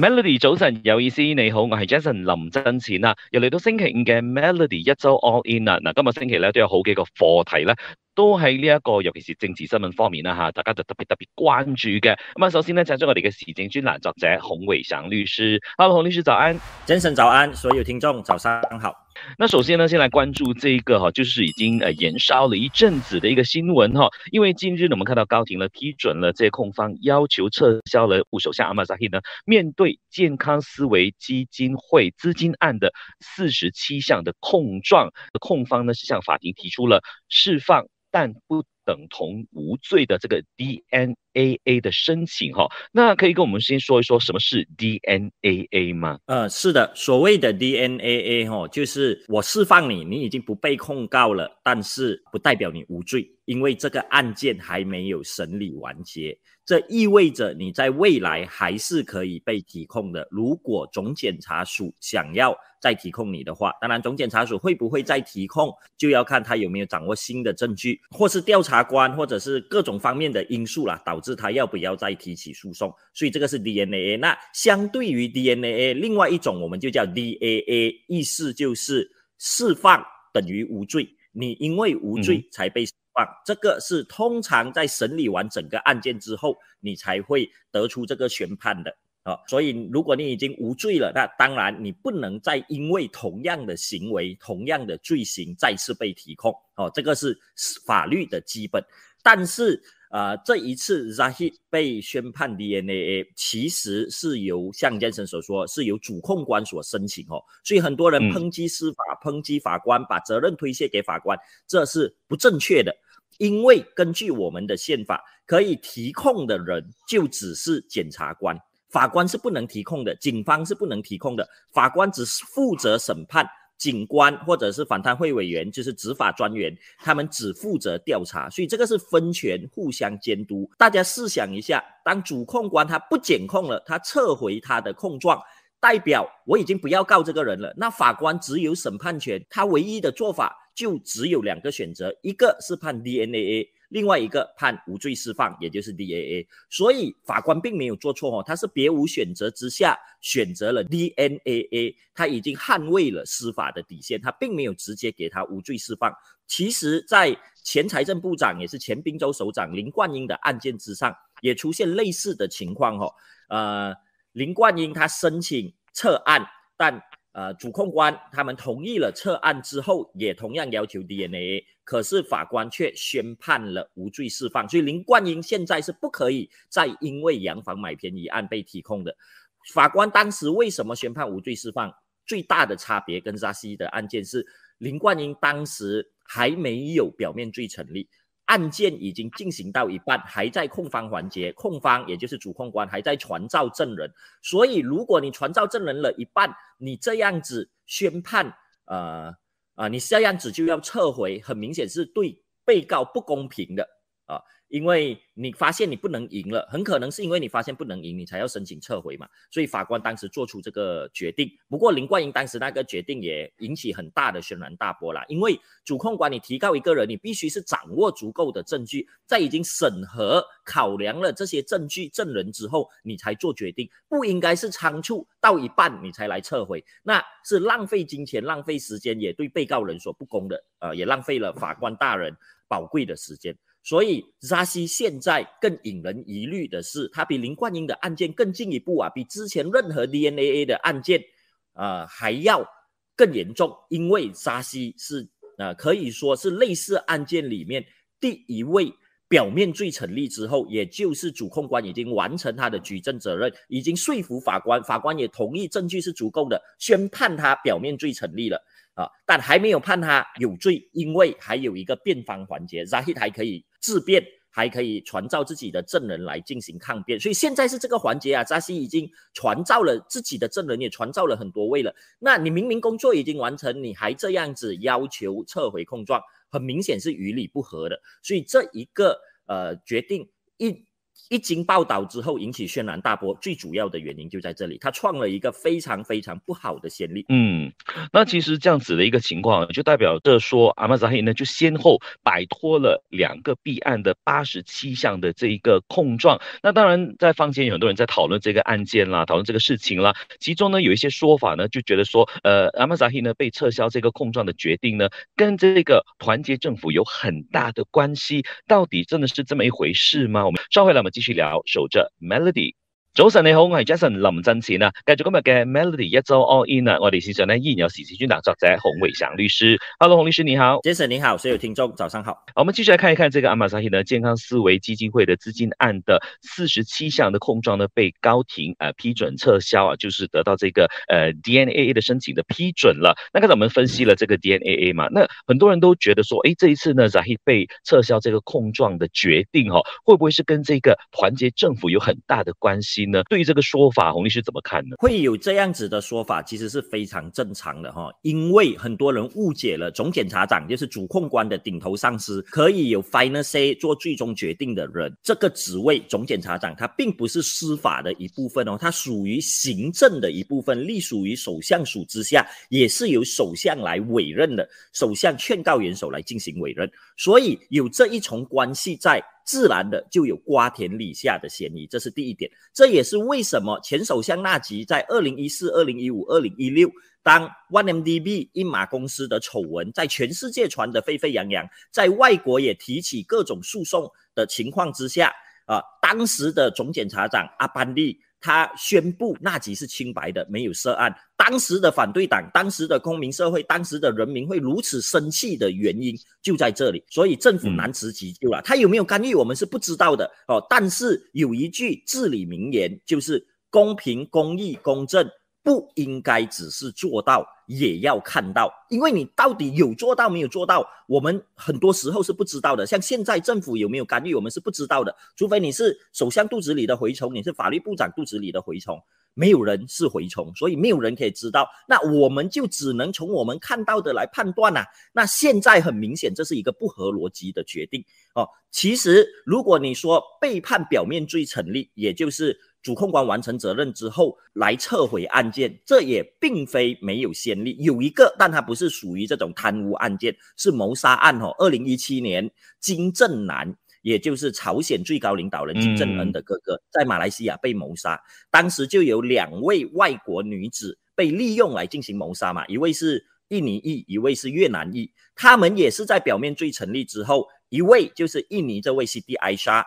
Melody 早晨，有意思，你好，我系 Jason 林真钱啦，又嚟到星期五嘅 Melody 一周 All In 啦，嗱，今日星期咧都有好几个课题咧，都喺呢一个，尤其是政治新闻方面啦吓，大家就特别特别关注嘅。咁啊，首先呢，就将我哋嘅时政专栏作者孔维祥律师，Hello，孔律师早安，Jason 早安，所有听众早上好。那首先呢，先来关注这一个哈，就是已经呃燃烧了一阵子的一个新闻哈，因为近日呢，我们看到高庭呢批准了，这控方要求撤销了五首相阿玛扎希呢，面对健康思维基金会资金案的四十七项的控状，控方呢是向法庭提出了释放，但不。等同无罪的这个 DNAA 的申请哈，那可以跟我们先说一说什么是 DNAA 吗？呃，是的，所谓的 DNAA 哈，就是我释放你，你已经不被控告了，但是不代表你无罪。因为这个案件还没有审理完结，这意味着你在未来还是可以被提控的。如果总检察署想要再提控你的话，当然总检察署会不会再提控，就要看他有没有掌握新的证据，或是调查官，或者是各种方面的因素啦，导致他要不要再提起诉讼。所以这个是 DNAA。那相对于 DNAA，另外一种我们就叫 DAA，意思就是释放等于无罪。你因为无罪才被释放，这个是通常在审理完整个案件之后，你才会得出这个宣判的啊。所以，如果你已经无罪了，那当然你不能再因为同样的行为、同样的罪行再次被提控哦。这个是法律的基本，但是。啊，这一次扎 d 被宣判 DNAA，其实是由向先生所说是由主控官所申请哦，所以很多人抨击司法、抨击法官，把责任推卸给法官，这是不正确的。因为根据我们的宪法，可以提控的人就只是检察官，法官是不能提控的，警方是不能提控的，法官只是负责审判。警官或者是反贪会委员，就是执法专员，他们只负责调查，所以这个是分权互相监督。大家试想一下，当主控官他不检控了，他撤回他的控状，代表我已经不要告这个人了。那法官只有审判权，他唯一的做法就只有两个选择，一个是判 DNAA。另外一个判无罪释放，也就是 D A A，所以法官并没有做错哦，他是别无选择之下选择了 D N A A，他已经捍卫了司法的底线，他并没有直接给他无罪释放。其实，在前财政部长也是前滨州首长林冠英的案件之上，也出现类似的情况哦。呃，林冠英他申请撤案，但呃，主控官他们同意了撤案之后，也同样要求 DNA，可是法官却宣判了无罪释放。所以林冠英现在是不可以再因为洋房买便宜案被提控的。法官当时为什么宣判无罪释放？最大的差别跟扎西的案件是，林冠英当时还没有表面罪成立。案件已经进行到一半，还在控方环节，控方也就是主控官还在传召证人，所以如果你传召证人了一半，你这样子宣判，呃，啊，你这样子就要撤回，很明显是对被告不公平的，啊。因为你发现你不能赢了，很可能是因为你发现不能赢，你才要申请撤回嘛。所以法官当时做出这个决定。不过林冠英当时那个决定也引起很大的轩然大波啦，因为主控官，你提告一个人，你必须是掌握足够的证据，在已经审核考量了这些证据、证人之后，你才做决定，不应该是仓促到一半你才来撤回，那是浪费金钱、浪费时间，也对被告人所不公的。呃，也浪费了法官大人宝贵的时间。所以，扎西现在更引人疑虑的是，他比林冠英的案件更进一步啊，比之前任何 DNAA 的案件啊还要更严重。因为扎西是啊，可以说是类似案件里面第一位表面罪成立之后，也就是主控官已经完成他的举证责任，已经说服法官，法官也同意证据是足够的，宣判他表面罪成立了。啊，但还没有判他有罪，因为还有一个辩方环节，扎西还可以自辩，还可以传召自己的证人来进行抗辩，所以现在是这个环节啊。扎西已经传召了自己的证人，也传召了很多位了。那你明明工作已经完成，你还这样子要求撤回控状，很明显是与理不合的。所以这一个呃决定一。一经报道之后引起轩然大波，最主要的原因就在这里，他创了一个非常非常不好的先例。嗯，那其实这样子的一个情况，就代表着说阿曼扎黑呢就先后摆脱了两个弊案的八十七项的这一个控状。那当然，在坊间有很多人在讨论这个案件啦，讨论这个事情啦。其中呢有一些说法呢就觉得说，呃，阿曼扎黑呢被撤销这个控状的决定呢，跟这个团结政府有很大的关系。到底真的是这么一回事吗？我们稍后来。继续聊，守着 Melody。早晨你好，我系 Jason 林振前啊，继续今日嘅 Melody 一周 All In 啊，我哋线上呢依然有时事专栏作者洪伟祥律师。Hello，孔律师你好，Jason 你好，所有听众早上好。我们继续来看一看这个阿马萨希呢健康思维基金会的资金案的四十七项的控状呢被高庭呃批准撤销啊，就是得到这个呃 D N A A 的申请的批准了。那刚才我们分析了这个 D N A A 嘛，那很多人都觉得说，诶，这一次呢阿马萨希被撤销这个控状的决定，嗬，会不会是跟这个团结政府有很大的关系？那对于这个说法，洪律师怎么看呢？会有这样子的说法，其实是非常正常的哈，因为很多人误解了总检察长就是主控官的顶头上司，可以有 f i n a l say 做最终决定的人。这个职位，总检察长他并不是司法的一部分哦，他属于行政的一部分，隶属于首相署之下，也是由首相来委任的，首相劝告元首来进行委任，所以有这一重关系在。自然的就有瓜田李下的嫌疑，这是第一点，这也是为什么前首相纳吉在二零一四、二零一五、二零一六，当 OneMDB 一马公司的丑闻在全世界传的沸沸扬扬，在外国也提起各种诉讼的情况之下，啊，当时的总检察长阿班利。他宣布纳吉是清白的，没有涉案。当时的反对党、当时的公民社会、当时的人民会如此生气的原因就在这里，所以政府难辞其咎了。他有没有干预，我们是不知道的哦。但是有一句至理名言，就是公平、公义、公正。不应该只是做到，也要看到，因为你到底有做到没有做到，我们很多时候是不知道的。像现在政府有没有干预，我们是不知道的，除非你是首相肚子里的蛔虫，你是法律部长肚子里的蛔虫，没有人是蛔虫，所以没有人可以知道。那我们就只能从我们看到的来判断呐。那现在很明显，这是一个不合逻辑的决定哦。其实，如果你说背叛表面最成立，也就是。主控官完成责任之后来撤回案件，这也并非没有先例，有一个，但它不是属于这种贪污案件，是谋杀案哦。二零一七年，金正男，也就是朝鲜最高领导人金正恩的哥哥，在马来西亚被谋杀，当时就有两位外国女子被利用来进行谋杀嘛，一位是印尼裔，一位是越南裔，他们也是在表面罪成立之后，一位就是印尼这位 C D 艾莎，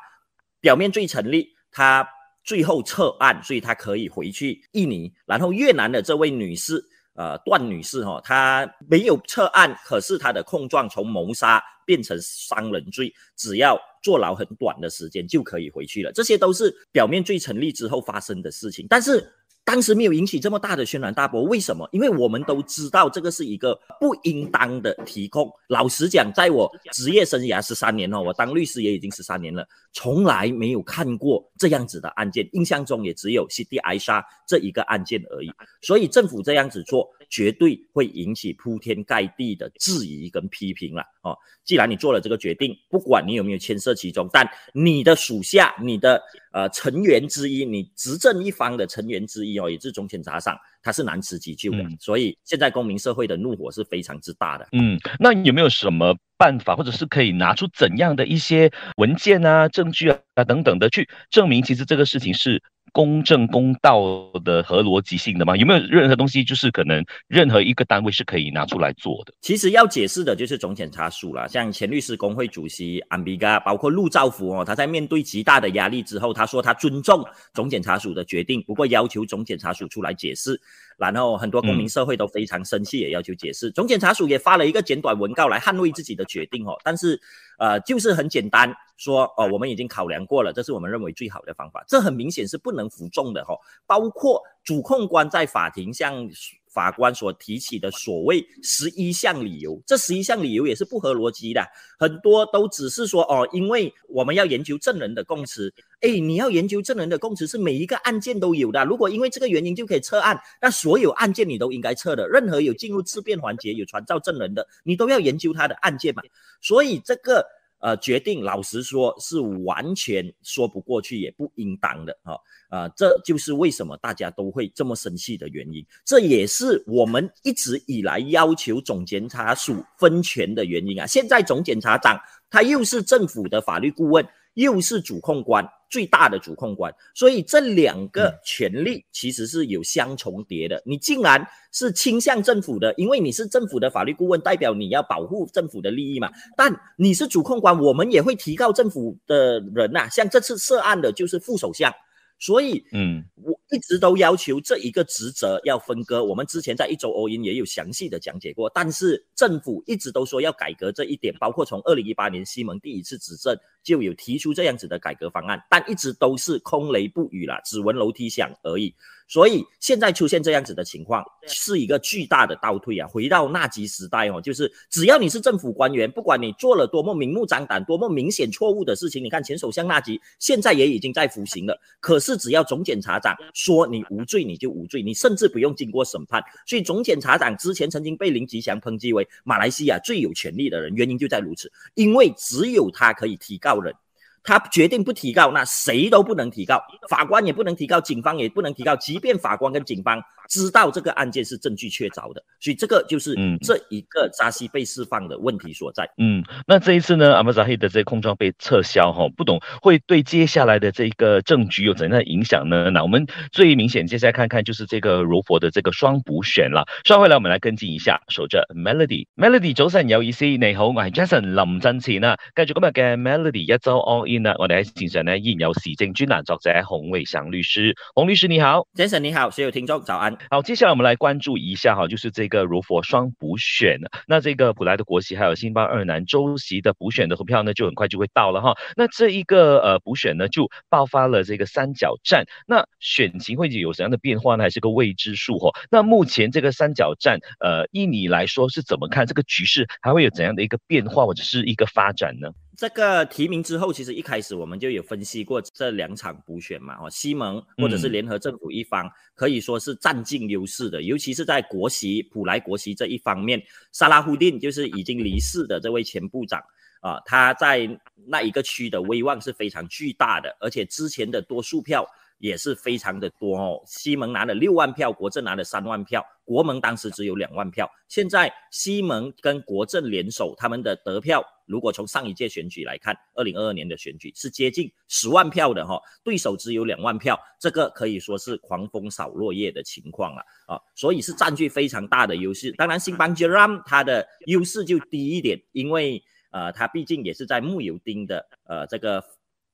表面罪成立，他。最后撤案，所以他可以回去印尼。然后越南的这位女士，呃，段女士哈，她没有撤案，可是她的控状从谋杀变成伤人罪，只要坐牢很短的时间就可以回去了。这些都是表面罪成立之后发生的事情，但是。当时没有引起这么大的轩然大波，为什么？因为我们都知道这个是一个不应当的提控。老实讲，在我职业生涯十三年哦，我当律师也已经十三年了，从来没有看过这样子的案件，印象中也只有 C D I 杀这一个案件而已。所以政府这样子做。绝对会引起铺天盖地的质疑跟批评了哦。既然你做了这个决定，不管你有没有牵涉其中，但你的属下、你的呃成员之一、你执政一方的成员之一哦，也是中轻杂赏。他是难辞其咎的，所以现在公民社会的怒火是非常之大的。嗯，那有没有什么办法，或者是可以拿出怎样的一些文件啊、证据啊、啊等等的，去证明其实这个事情是公正、公道的和逻辑性的吗？有没有任何东西，就是可能任何一个单位是可以拿出来做的？其实要解释的就是总检察署啦，像前律师工会主席安比嘎，包括陆兆福哦，他在面对极大的压力之后，他说他尊重总检察署的决定，不过要求总检察署出来解释。然后很多公民社会都非常生气，也要求解释。总检察署也发了一个简短文告来捍卫自己的决定哦，但是，呃，就是很简单说哦，我们已经考量过了，这是我们认为最好的方法。这很明显是不能服众的哦，包括主控官在法庭向。法官所提起的所谓十一项理由，这十一项理由也是不合逻辑的，很多都只是说哦，因为我们要研究证人的供词，哎，你要研究证人的供词是每一个案件都有的，如果因为这个原因就可以撤案，那所有案件你都应该撤的，任何有进入质辩环节、有传召证人的，你都要研究他的案件嘛，所以这个。呃，决定老实说，是完全说不过去，也不应当的啊！啊，这就是为什么大家都会这么生气的原因。这也是我们一直以来要求总检察署分权的原因啊！现在总检察长他又是政府的法律顾问，又是主控官。最大的主控官，所以这两个权力其实是有相重叠的。你竟然是倾向政府的，因为你是政府的法律顾问，代表你要保护政府的利益嘛。但你是主控官，我们也会提高政府的人呐，像这次涉案的就是副首相。所以，嗯，我一直都要求这一个职责要分割。我们之前在一周欧银也有详细的讲解过，但是政府一直都说要改革这一点，包括从二零一八年西蒙第一次执政就有提出这样子的改革方案，但一直都是空雷不雨了，只闻楼梯响而已。所以现在出现这样子的情况，是一个巨大的倒退啊！回到纳吉时代哦，就是只要你是政府官员，不管你做了多么明目张胆、多么明显错误的事情，你看前首相纳吉现在也已经在服刑了。可是只要总检察长说你无罪，你就无罪，你甚至不用经过审判。所以总检察长之前曾经被林吉祥抨击为马来西亚最有权力的人，原因就在如此，因为只有他可以提高。out of it. 他决定不提告，那谁都不能提告，法官也不能提告，警方也不能提告。即便法官跟警方知道这个案件是证据确凿的，所以这个就是嗯，这一个扎西被释放的问题所在。嗯，那这一次呢，阿木扎黑的这个控状被撤销，哈，不懂会对接下来的这个证据有怎样的影响呢？那我们最明显接下来看看就是这个柔佛的这个双补选了。稍后来我们来跟进一下。守著 Melody，Melody，早晨有意思，你好，我系 Jason 林振前啊。继续今日嘅 Melody 一周安。我哋喺现场呢，依然有洗政专栏作者洪伟祥律师。洪律师你好，先生你好，所有听众早安。好，接下来我们来关注一下哈，就是这个如佛双补选，那这个普莱的国席，还有新巴二南周席的补选的投票呢，就很快就会到了哈。那这一个呃补选呢，就爆发了这个三角战，那选情会有什样的变化呢？还是个未知数哈。那目前这个三角战，呃，依你来说，是怎么看？这个局势还会有怎样的一个变化，或者是一个发展呢？这个提名之后，其实一开始我们就有分析过这两场补选嘛，哦，西蒙或者是联合政府一方可以说是占尽优势的，尤其是在国席、普莱国席这一方面，沙拉夫丁就是已经离世的这位前部长啊，他在那一个区的威望是非常巨大的，而且之前的多数票。也是非常的多哦，西蒙拿了六万票，国政拿了三万票，国盟当时只有两万票。现在西蒙跟国政联手，他们的得票如果从上一届选举来看，二零二二年的选举是接近十万票的哈，对手只有两万票，这个可以说是狂风扫落叶的情况了啊，所以是占据非常大的优势。当然，新邦杰拉姆他的优势就低一点，因为呃，他毕竟也是在木油丁的呃这个。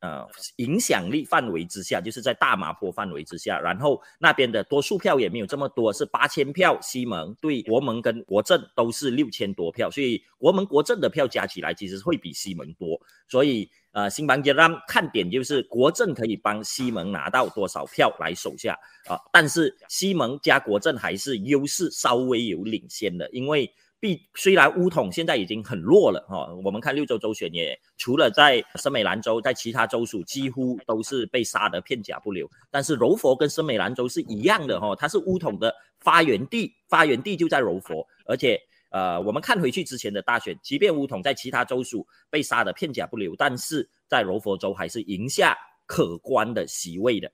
呃，影响力范围之下，就是在大麻坡范围之下，然后那边的多数票也没有这么多，是八千票。西蒙对国盟跟国政都是六千多票，所以国门国政的票加起来其实会比西蒙多。所以，呃，新盘杰让看点就是国政可以帮西蒙拿到多少票来手下啊，但是西蒙加国政还是优势稍微有领先的，因为。必虽然乌统现在已经很弱了哈，我们看六州州选也除了在森美兰州，在其他州属几乎都是被杀得片甲不留。但是柔佛跟森美兰州是一样的哈，它是乌统的发源地，发源地就在柔佛。而且呃，我们看回去之前的大选，即便乌统在其他州属被杀得片甲不留，但是在柔佛州还是赢下可观的席位的。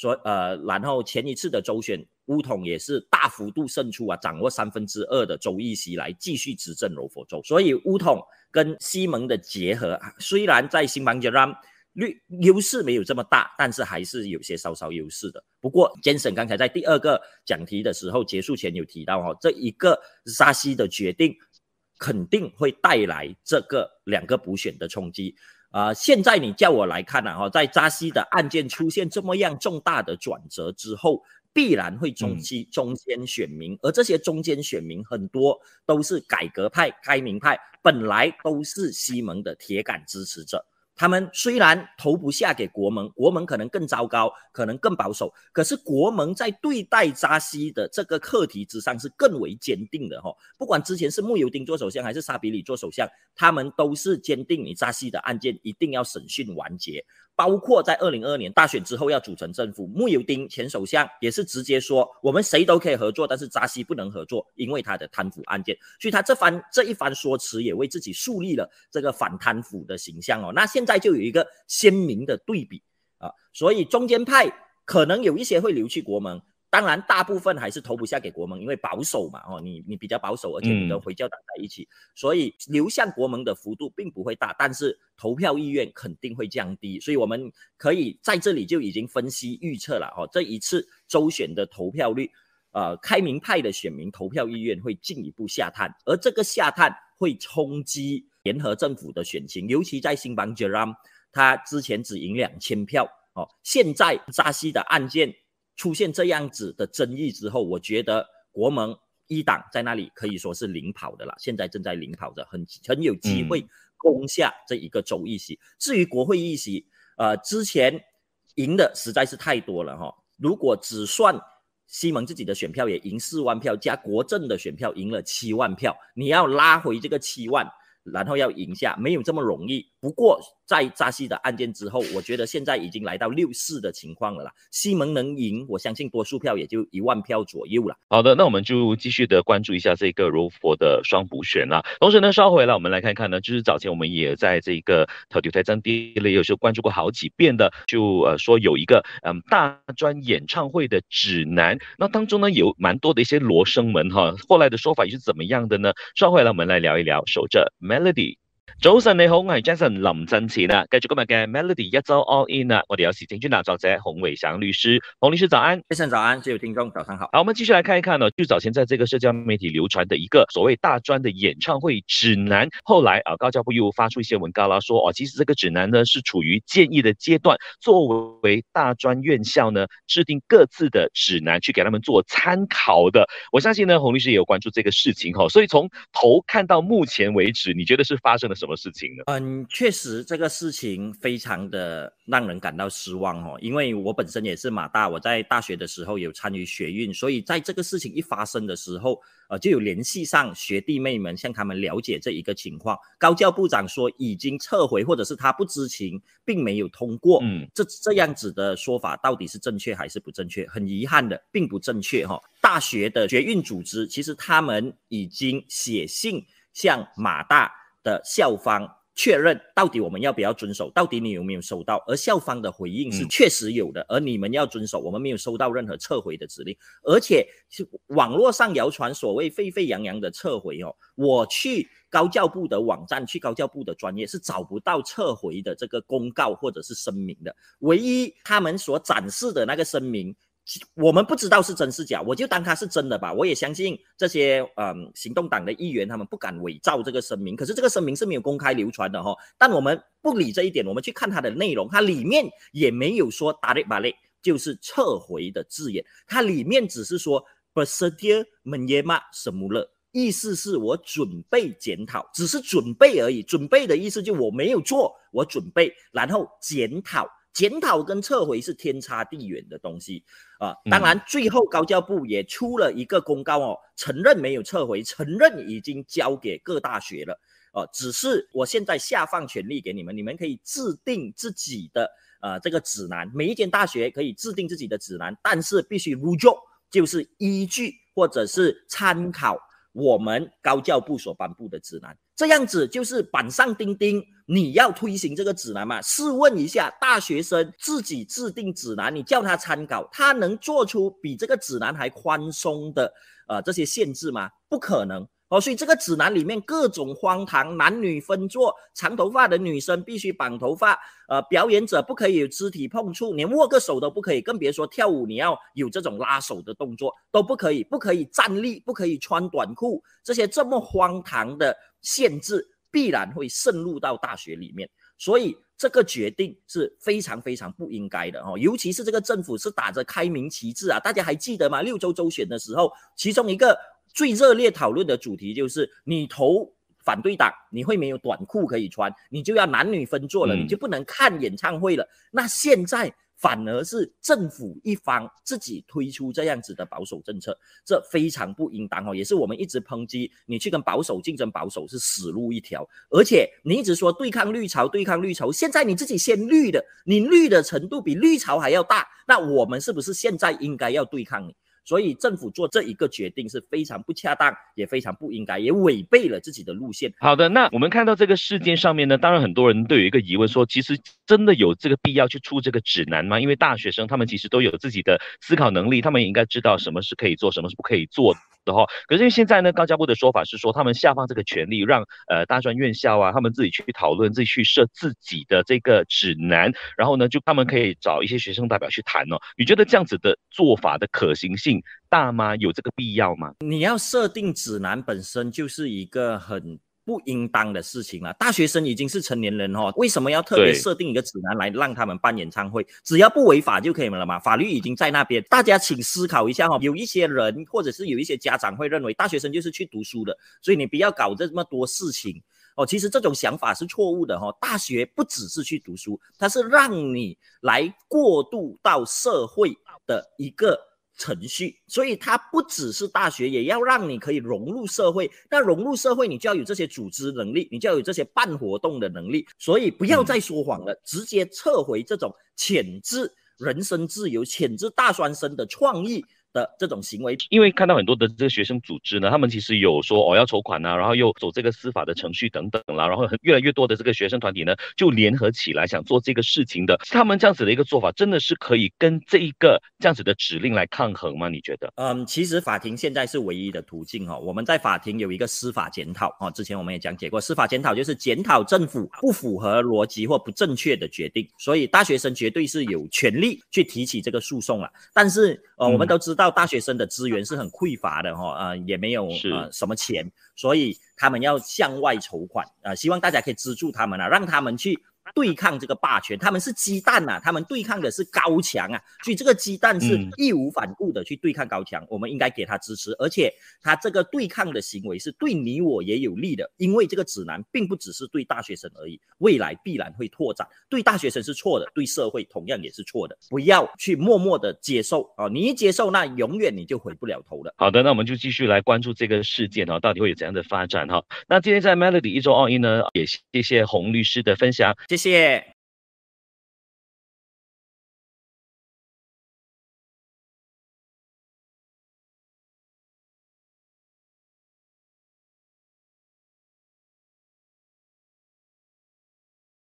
所呃，然后前一次的周选，乌统也是大幅度胜出啊，掌握三分之二的州议席来继续执政柔佛州。所以乌统跟西蒙的结合，虽然在新邦吉拉绿优势没有这么大，但是还是有些稍稍优势的。不过杰森刚才在第二个讲题的时候结束前有提到哦，这一个沙西的决定肯定会带来这个两个补选的冲击。啊，现在你叫我来看呐，哈，在扎西的案件出现这么样重大的转折之后，必然会冲击中间选民，而这些中间选民很多都是改革派、开明派，本来都是西蒙的铁杆支持者。他们虽然投不下给国盟，国盟可能更糟糕，可能更保守。可是国盟在对待扎西的这个课题之上是更为坚定的哈。不管之前是穆尤丁做首相还是沙比里做首相，他们都是坚定，你扎西的案件一定要审讯完结。包括在二零二二年大选之后要组成政府，穆尤丁前首相也是直接说，我们谁都可以合作，但是扎西不能合作，因为他的贪腐案件。所以他这番这一番说辞也为自己树立了这个反贪腐的形象哦。那现在就有一个鲜明的对比啊，所以中间派可能有一些会流去国门。当然，大部分还是投不下给国盟，因为保守嘛，哦，你你比较保守，而且你的回教党在一起，所以流向国盟的幅度并不会大，但是投票意愿肯定会降低。所以我们可以在这里就已经分析预测了，哦，这一次周选的投票率，呃，开明派的选民投票意愿会进一步下探，而这个下探会冲击联合政府的选情，尤其在新邦吉兰，他之前只赢两千票，哦，现在扎西的案件。出现这样子的争议之后，我觉得国盟一党在那里可以说是领跑的了，现在正在领跑着，很很有机会攻下这一个州议席。至于国会议席，呃，之前赢的实在是太多了哈。如果只算西蒙自己的选票也赢四万票，加国政的选票赢了七万票，你要拉回这个七万，然后要赢下，没有这么容易。不过在扎西的案件之后，我觉得现在已经来到六四的情况了啦。西蒙能赢，我相信多数票也就一万票左右了。好的，那我们就继续的关注一下这个如佛的双补选啦。同时呢，稍回来我们来看看呢，就是早前我们也在这个头条台站第一类，有时候关注过好几遍的，就呃说有一个嗯大专演唱会的指南，那当中呢有蛮多的一些罗生门哈。后来的说法又是怎么样的呢？稍回来我们来聊一聊守着 Melody。早晨你好，我系 Jason 林振前啦。继续今日嘅 Melody 一周 All In 啊，我哋有市政专栏作者洪伟祥律师，洪律师早安，Jason 早安，所有听众早上好。好，我们继续来看一看呢，就早前在这个社交媒体流传的一个所谓大专的演唱会指南，后来啊高教部又发出一些文告啦，说哦其实这个指南呢是处于建议的阶段，作为大专院校呢制定各自的指南去给他们做参考的。我相信呢洪律师也有关注这个事情哈，所以从头看到目前为止，你觉得是发生了什么？什么事情呢？嗯，确实这个事情非常的让人感到失望哦。因为我本身也是马大，我在大学的时候有参与学运，所以在这个事情一发生的时候，呃，就有联系上学弟妹们，向他们了解这一个情况。高教部长说已经撤回，或者是他不知情，并没有通过。嗯，这这样子的说法到底是正确还是不正确？很遗憾的，并不正确哈。大学的学运组织其实他们已经写信向马大。的校方确认到底我们要不要遵守，到底你有没有收到？而校方的回应是确实有的，而你们要遵守，我们没有收到任何撤回的指令，而且网络上谣传所谓沸沸扬扬的撤回哦。我去高教部的网站，去高教部的专业是找不到撤回的这个公告或者是声明的，唯一他们所展示的那个声明。我们不知道是真是假，我就当它是真的吧。我也相信这些嗯行动党的议员他们不敢伪造这个声明。可是这个声明是没有公开流传的哈。但我们不理这一点，我们去看它的内容，它里面也没有说打雷 r 雷”就是撤回的字眼。它里面只是说 e r s e t i a men yama s h m u l 意思是我准备检讨，只是准备而已。准备的意思就我没有做，我准备，然后检讨。检讨跟撤回是天差地远的东西啊！当然，最后高教部也出了一个公告哦，承认没有撤回，承认已经交给各大学了哦。只是我现在下放权力给你们，你们可以制定自己的呃这个指南，每一间大学可以制定自己的指南，但是必须依据，就是依据或者是参考。我们高教部所颁布的指南，这样子就是板上钉钉。你要推行这个指南嘛？试问一下，大学生自己制定指南，你叫他参考，他能做出比这个指南还宽松的呃这些限制吗？不可能。哦，所以这个指南里面各种荒唐，男女分做长头发的女生必须绑头发，呃，表演者不可以有肢体碰触，连握个手都不可以，更别说跳舞，你要有这种拉手的动作都不可以，不可以站立，不可以穿短裤，这些这么荒唐的限制必然会渗入到大学里面，所以这个决定是非常非常不应该的哦，尤其是这个政府是打着开明旗帜啊，大家还记得吗？六州州选的时候，其中一个。最热烈讨论的主题就是你投反对党，你会没有短裤可以穿，你就要男女分坐了，你就不能看演唱会了。那现在反而是政府一方自己推出这样子的保守政策，这非常不应当哦，也是我们一直抨击你去跟保守竞争，保守是死路一条。而且你一直说对抗绿潮，对抗绿潮，现在你自己先绿的，你绿的程度比绿潮还要大，那我们是不是现在应该要对抗你？所以政府做这一个决定是非常不恰当，也非常不应该，也违背了自己的路线。好的，那我们看到这个事件上面呢，当然很多人都有一个疑问，说其实。真的有这个必要去出这个指南吗？因为大学生他们其实都有自己的思考能力，他们也应该知道什么是可以做，什么是不可以做的哈。可是现在呢，高教部的说法是说他们下放这个权利，让呃大专院校啊，他们自己去讨论，自己去设自己的这个指南，然后呢，就他们可以找一些学生代表去谈哦。你觉得这样子的做法的可行性大吗？有这个必要吗？你要设定指南本身就是一个很。不应当的事情了。大学生已经是成年人哈，为什么要特别设定一个指南来让他们办演唱会？只要不违法就可以了嘛。法律已经在那边，大家请思考一下哈。有一些人或者是有一些家长会认为，大学生就是去读书的，所以你不要搞这么多事情哦。其实这种想法是错误的哈。大学不只是去读书，它是让你来过渡到社会的一个。程序，所以它不只是大学，也要让你可以融入社会。那融入社会，你就要有这些组织能力，你就要有这些办活动的能力。所以不要再说谎了，直接撤回这种潜质。人生自由、潜质大专生的创意。的这种行为，因为看到很多的这个学生组织呢，他们其实有说哦要筹款呐，然后又走这个司法的程序等等啦，然后越来越多的这个学生团体呢就联合起来想做这个事情的，他们这样子的一个做法，真的是可以跟这一个这样子的指令来抗衡吗？你觉得？嗯，其实法庭现在是唯一的途径哦。我们在法庭有一个司法检讨哦，之前我们也讲解过，司法检讨就是检讨政府不符合逻辑或不正确的决定，所以大学生绝对是有权利去提起这个诉讼了。但是呃，我们都知。到大学生的资源是很匮乏的哈，呃，也没有呃什么钱，所以他们要向外筹款啊，希望大家可以资助他们啊，让他们去。对抗这个霸权，他们是鸡蛋呐，他们对抗的是高墙啊，所以这个鸡蛋是义无反顾的去对抗高墙，我们应该给他支持，而且他这个对抗的行为是对你我也有利的，因为这个指南并不只是对大学生而已，未来必然会拓展，对大学生是错的，对社会同样也是错的，不要去默默的接受啊，你一接受那永远你就回不了头了。好的，那我们就继续来关注这个事件啊，到底会有怎样的发展哈？那今天在 Melody 一周二一呢，也谢谢洪律师的分享。谢谢。